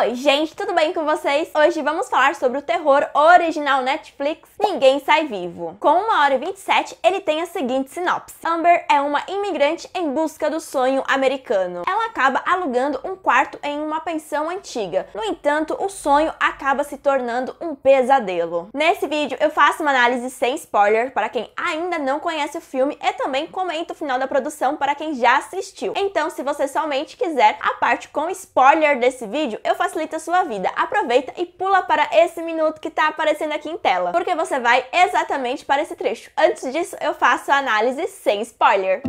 Oi, gente, tudo bem com vocês? Hoje vamos falar sobre o terror original Netflix Ninguém Sai Vivo. Com 1 hora e 27, ele tem a seguinte sinopse. Amber é uma imigrante em busca do sonho americano. Ela acaba alugando um quarto em uma pensão antiga. No entanto, o sonho acaba se tornando um pesadelo. Nesse vídeo eu faço uma análise sem spoiler para quem ainda não conhece o filme e também comento o final da produção para quem já assistiu. Então, se você somente quiser a parte com spoiler desse vídeo, eu faço facilita a sua vida. Aproveita e pula para esse minuto que está aparecendo aqui em tela, porque você vai exatamente para esse trecho. Antes disso, eu faço a análise sem spoiler.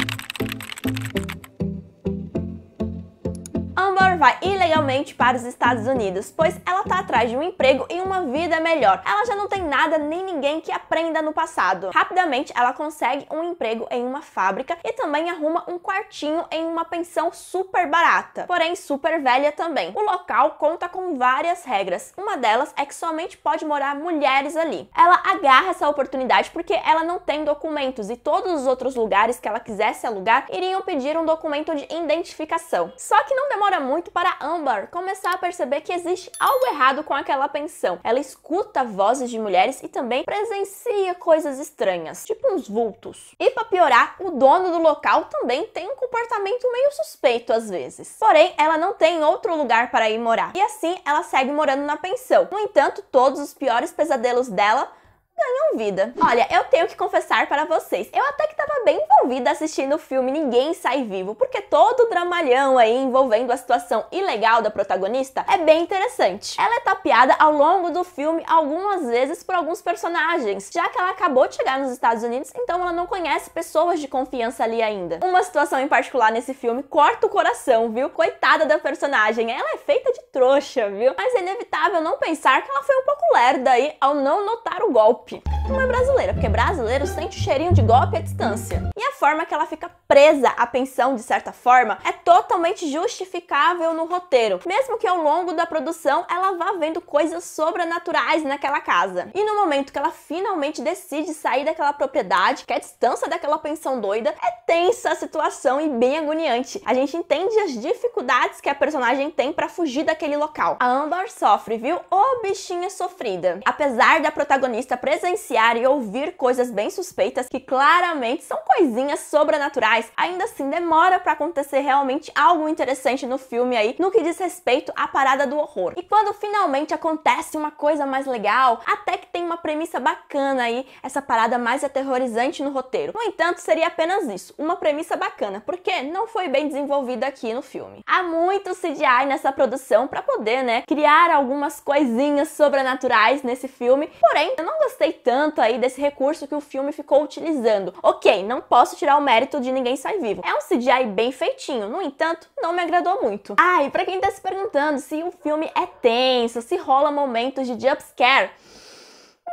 vai ilegalmente para os Estados Unidos, pois ela está atrás de um emprego e uma vida melhor. Ela já não tem nada nem ninguém que aprenda no passado. Rapidamente, ela consegue um emprego em uma fábrica e também arruma um quartinho em uma pensão super barata, porém super velha também. O local conta com várias regras. Uma delas é que somente pode morar mulheres ali. Ela agarra essa oportunidade porque ela não tem documentos e todos os outros lugares que ela quisesse alugar iriam pedir um documento de identificação. Só que não demora muito momento para Amber começar a perceber que existe algo errado com aquela pensão. Ela escuta vozes de mulheres e também presencia coisas estranhas, tipo uns vultos. E para piorar, o dono do local também tem um comportamento meio suspeito às vezes. Porém, ela não tem outro lugar para ir morar. E assim, ela segue morando na pensão. No entanto, todos os piores pesadelos dela ganham vida. Olha, eu tenho que confessar para vocês, eu até que estava bem envolvida assistindo o filme Ninguém Sai Vivo, porque todo o dramalhão aí envolvendo a situação ilegal da protagonista é bem interessante. Ela é tapeada ao longo do filme algumas vezes por alguns personagens, já que ela acabou de chegar nos Estados Unidos, então ela não conhece pessoas de confiança ali ainda. Uma situação em particular nesse filme corta o coração, viu? Coitada da personagem, ela é feita de trouxa, viu? Mas é inevitável não pensar que ela foi um pouco lerda aí ao não notar o golpe golpe. é brasileira, porque brasileiro sente o cheirinho de golpe à distância. E a forma que ela fica presa à pensão, de certa forma, é totalmente justificável no roteiro, mesmo que ao longo da produção ela vá vendo coisas sobrenaturais naquela casa. E no momento que ela finalmente decide sair daquela propriedade, que é a distância daquela pensão doida, é tensa a situação e bem agoniante. A gente entende as dificuldades que a personagem tem para fugir daquele local. A Amber sofre, viu? Ô bichinha sofrida. Apesar da protagonista presenciar e ouvir coisas bem suspeitas que claramente são coisinhas sobrenaturais, ainda assim demora para acontecer realmente algo interessante no filme aí, no que diz respeito à parada do horror. E quando finalmente acontece uma coisa mais legal, até que tem uma premissa bacana aí, essa parada mais aterrorizante no roteiro. No entanto, seria apenas isso, uma premissa bacana, porque não foi bem desenvolvida aqui no filme. Há muito CGI nessa produção para poder, né, criar algumas coisinhas sobrenaturais nesse filme, porém, eu não gostei gostei tanto aí desse recurso que o filme ficou utilizando. Ok, não posso tirar o mérito de Ninguém Sai Vivo. É um CGI bem feitinho, no entanto, não me agradou muito. Ah, e pra quem tá se perguntando se o filme é tenso, se rola momentos de jumpscare...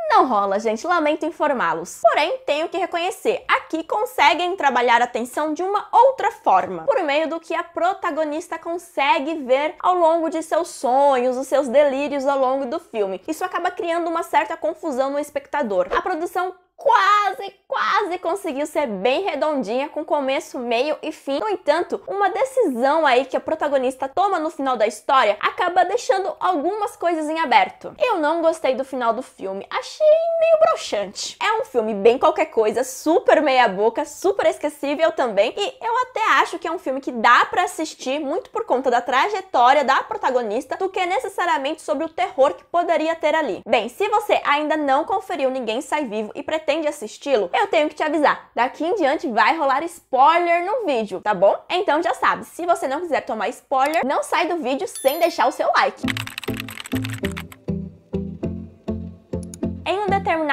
Não rola, gente, lamento informá-los. Porém, tenho que reconhecer, aqui conseguem trabalhar a atenção de uma outra forma, por meio do que a protagonista consegue ver ao longo de seus sonhos, os seus delírios ao longo do filme. Isso acaba criando uma certa confusão no espectador. A produção quase, quase conseguiu ser bem redondinha com começo, meio e fim. No entanto, uma decisão aí que a protagonista toma no final da história acaba deixando algumas coisas em aberto. Eu não gostei do final do filme, achei meio broxante. É um filme bem qualquer coisa, super meia boca, super esquecível também, e eu até acho que é um filme que dá para assistir muito por conta da trajetória da protagonista do que necessariamente sobre o terror que poderia ter ali. Bem, se você ainda não conferiu Ninguém Sai Vivo e pretende pretende assisti-lo, eu tenho que te avisar. Daqui em diante vai rolar spoiler no vídeo, tá bom? Então já sabe, se você não quiser tomar spoiler, não sai do vídeo sem deixar o seu like.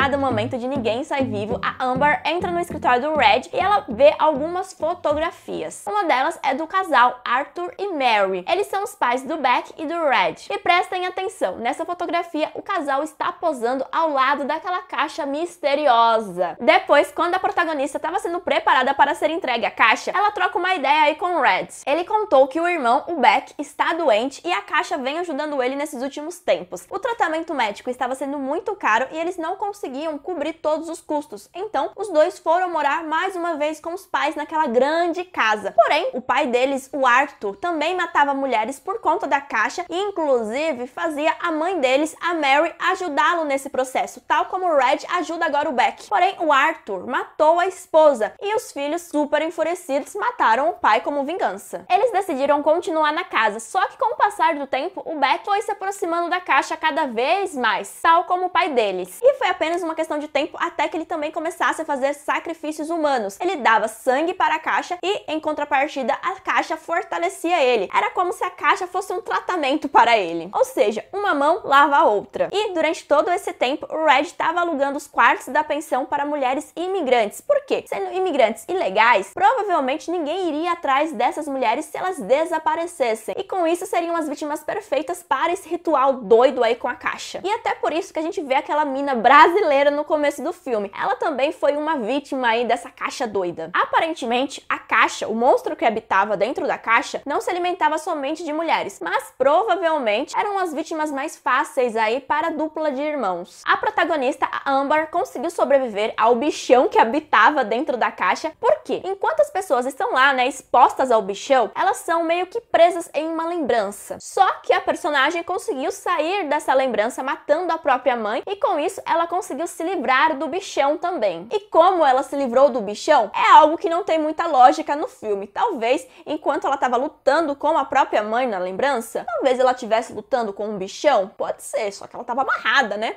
determinado momento de Ninguém Sai Vivo, a Amber entra no escritório do Red e ela vê algumas fotografias. Uma delas é do casal Arthur e Mary. Eles são os pais do Beck e do Red. E prestem atenção, nessa fotografia o casal está posando ao lado daquela caixa misteriosa. Depois, quando a protagonista estava sendo preparada para ser entregue a caixa, ela troca uma ideia aí com o Red. Ele contou que o irmão, o Beck, está doente e a caixa vem ajudando ele nesses últimos tempos. O tratamento médico estava sendo muito caro e eles não conseguiram conseguiam cobrir todos os custos. Então, os dois foram morar mais uma vez com os pais naquela grande casa. Porém, o pai deles, o Arthur, também matava mulheres por conta da caixa e, inclusive, fazia a mãe deles, a Mary, ajudá-lo nesse processo, tal como o Red ajuda agora o Beck. Porém, o Arthur matou a esposa e os filhos, super enfurecidos, mataram o pai como vingança. Eles decidiram continuar na casa, só que com o passar do tempo, o Beck foi se aproximando da caixa cada vez mais, tal como o pai deles. E foi apenas uma questão de tempo até que ele também começasse a fazer sacrifícios humanos. Ele dava sangue para a caixa e, em contrapartida, a caixa fortalecia ele. Era como se a caixa fosse um tratamento para ele. Ou seja, uma mão lava a outra. E durante todo esse tempo, o Red estava alugando os quartos da pensão para mulheres imigrantes. Por quê? Sendo imigrantes ilegais, provavelmente ninguém iria atrás dessas mulheres se elas desaparecessem. E com isso seriam as vítimas perfeitas para esse ritual doido aí com a caixa. E até por isso que a gente vê aquela mina brasileira brasileira no começo do filme. Ela também foi uma vítima aí dessa caixa doida. Aparentemente, a caixa, o monstro que habitava dentro da caixa, não se alimentava somente de mulheres, mas provavelmente eram as vítimas mais fáceis aí para a dupla de irmãos. A protagonista, a Amber, conseguiu sobreviver ao bichão que habitava dentro da caixa, porque enquanto as pessoas estão lá, né, expostas ao bichão, elas são meio que presas em uma lembrança. Só que a personagem conseguiu sair dessa lembrança matando a própria mãe e com isso ela conseguiu conseguiu se livrar do bichão também. E como ela se livrou do bichão é algo que não tem muita lógica no filme. Talvez enquanto ela estava lutando com a própria mãe na lembrança, talvez ela estivesse lutando com um bichão. Pode ser, só que ela estava amarrada, né?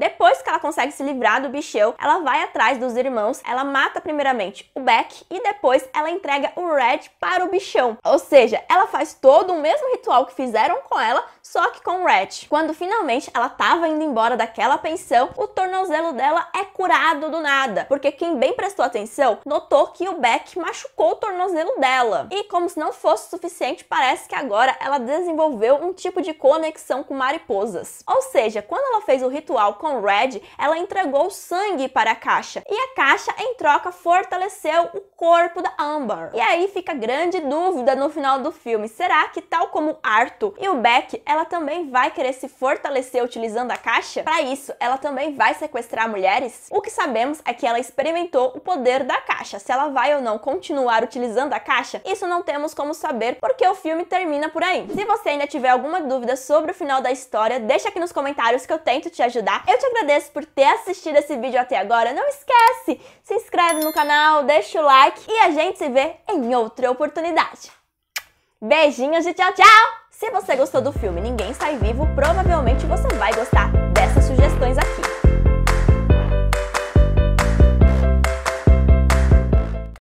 Depois que ela consegue se livrar do bicheu, ela vai atrás dos irmãos, ela mata primeiramente o Beck e depois ela entrega o Red para o bichão. Ou seja, ela faz todo o mesmo ritual que fizeram com ela, só que com o Red. Quando finalmente ela estava indo embora daquela pensão, o tornozelo dela é curado do nada, porque quem bem prestou atenção notou que o Beck machucou o tornozelo dela. E como se não fosse suficiente, parece que agora ela desenvolveu um tipo de conexão com mariposas. Ou seja, quando ela fez o ritual Red, ela entregou sangue para a caixa e a caixa, em troca, fortaleceu o corpo da Amber. E aí fica grande dúvida no final do filme: será que, tal como Arthur e o Beck, ela também vai querer se fortalecer utilizando a caixa? Para isso, ela também vai sequestrar mulheres? O que sabemos é que ela experimentou o poder da caixa. Se ela vai ou não continuar utilizando a caixa, isso não temos como saber porque o filme termina por aí. Se você ainda tiver alguma dúvida sobre o final da história, deixa aqui nos comentários que eu tento te ajudar. Eu eu te agradeço por ter assistido esse vídeo até agora. Não esquece, se inscreve no canal, deixa o like e a gente se vê em outra oportunidade. Beijinhos e tchau, tchau! Se você gostou do filme Ninguém Sai Vivo, provavelmente você vai gostar dessas sugestões aqui.